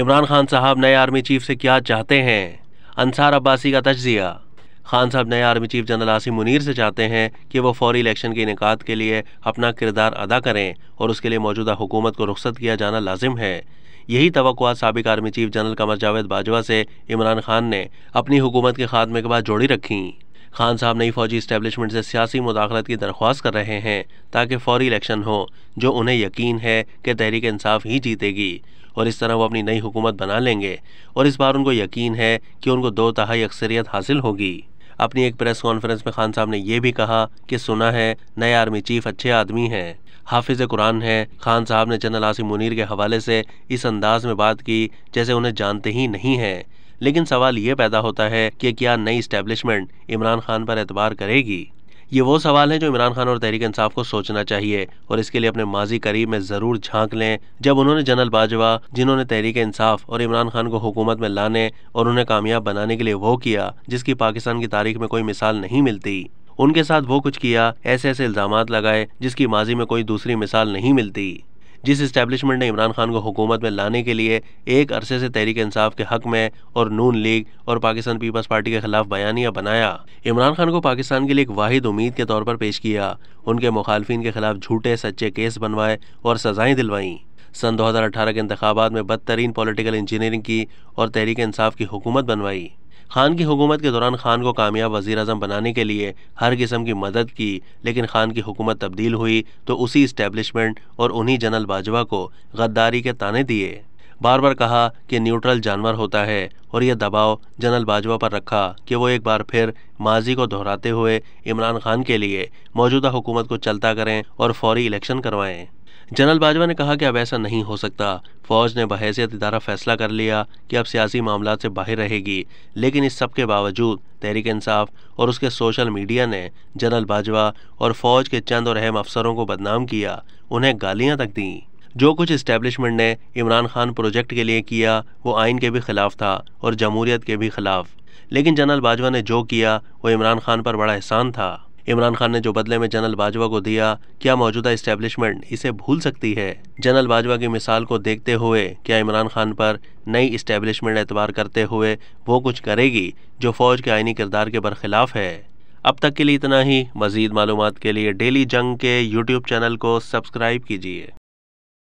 इमरान खान साहब नए army chief से क्या चाहते हैं अंसार अब्बासी का तजिया खान साहब नए army chief general Asim Munir से चाहते हैं कि वो फौरी इलेक्शन के इनका के लिए अपना किरदार अदा करें और उसके लिए मौजूदा हुकूमत को रुख्सत किया जाना लाजिम है यही तो सबक army chief general Qamar Javed Bajwa से इमरान खान ने अपनी हुकूमत के खात्मे के बाद जोड़ी रखी खान साहब नई फौजी इस्टेबलिशमेंट से सियासी मुदाखलत की दरख्वास्त कर रहे हैं ताकि फौरी इलेक्शन हो जो उन्हें यकीन है कि तहरीक इंसाफ ही जीतेगी और इस तरह वो अपनी नई हुकूमत बना लेंगे और इस बार उनको यकीन है कि उनको दो तहाई अक्सरियत हासिल होगी अपनी एक प्रेस कॉन्फ्रेंस में खान साहब ने यह भी कहा कि सुना है नए आर्मी चीफ अच्छे आदमी हैं हाफिज कुरान हैं खान साहब ने जनरल आसिम मुनीर के हवाले से इस अंदाज में बात की जैसे उन्हें जानते ही नहीं हैं लेकिन सवाल ये पैदा होता है कि क्या नई इस्टेब्लिशमेंट इमरान खान पर एतबार करेगी ये वो सवाल है जो इमरान खान और तहरीक इंसाफ को सोचना चाहिए और इसके लिए अपने माजी करीब में ज़रूर झांक लें जब उन्होंने जनरल बाजवा जिन्होंने तहरीक इंसाफ और इमरान खान को हुकूमत में लाने और उन्हें कामयाब बनाने के लिए वो किया जिसकी पाकिस्तान की तारीख में कोई मिसाल नहीं मिलती उनके साथ वो कुछ किया ऐसे ऐसे इल्ज़ाम लगाए जिसकी माजी में कोई दूसरी मिसाल नहीं मिलती जिस इस्टेब्लिशमेंट ने इमरान खान को हुकूमत में लाने के लिए एक अरसे से तहरीक इंसाफ के हक में और नून लीग और पाकिस्तान पीपल्स पार्टी के खिलाफ बयानिया बनाया इमरान खान को पाकिस्तान के लिए एक वाहिद उम्मीद के तौर पर पेश किया उनके मुखालफी के खिलाफ झूठे सच्चे केस बनवाए और सजाएं दिलवाईं सन 2018 के इंतबात में बदतरीन पॉलिटिकल इंजीनियरिंग की और तहरीक इंसाफ की हुकूमत बनवाई खान की हुकूमत के दौरान खान को कामयाब वजी अजम बनाने के लिए हर किस्म की मदद की लेकिन खान की हुकूमत तब्दील हुई तो उसी इस्टेबलिशमेंट और उन्हीं जनरल बाजवा को गद्दारी के ताने दिए बार बार कहा कि न्यूट्रल जानवर होता है और यह दबाव जनरल बाजवा पर रखा कि वो एक बार फिर माजी को दोहराते हुए इमरान खान के लिए मौजूदा हुकूमत को चलता करें और फौरी इलेक्शन करवाएं जनरल बाजवा ने कहा कि अब ऐसा नहीं हो सकता फौज ने बहैसियत इदारा फैसला कर लिया कि अब सियासी मामला से बाहर रहेगी लेकिन इस सब के बावजूद तहरीक इंसाफ और उसके सोशल मीडिया ने जनरल बाजवा और फौज के चंद और अहम अफसरों को बदनाम किया उन्हें गालियां तक दीं जो कुछ इस्टेब्लिशमेंट ने इमरान खान प्रोजेक्ट के लिए किया वो आइन के भी खिलाफ था और जमहूरियत के भी खिलाफ लेकिन जनरल बाजवा ने जो किया वो इमरान खान पर बड़ा एहसान था इमरान खान ने जो बदले में जनरल बाजवा को दिया क्या मौजूदा इस्टेब्लिशमेंट इसे भूल सकती है जनरल बाजवा की मिसाल को देखते हुए क्या इमरान खान पर नई इस्टेब्लिशमेंट एतबार करते हुए वो कुछ करेगी जो फौज के आइनी किरदार के बरखिलाफ है अब तक के लिए इतना ही मज़ीद मालूम के लिए डेली जंग के यूट्यूब चैनल को सब्सक्राइब कीजिए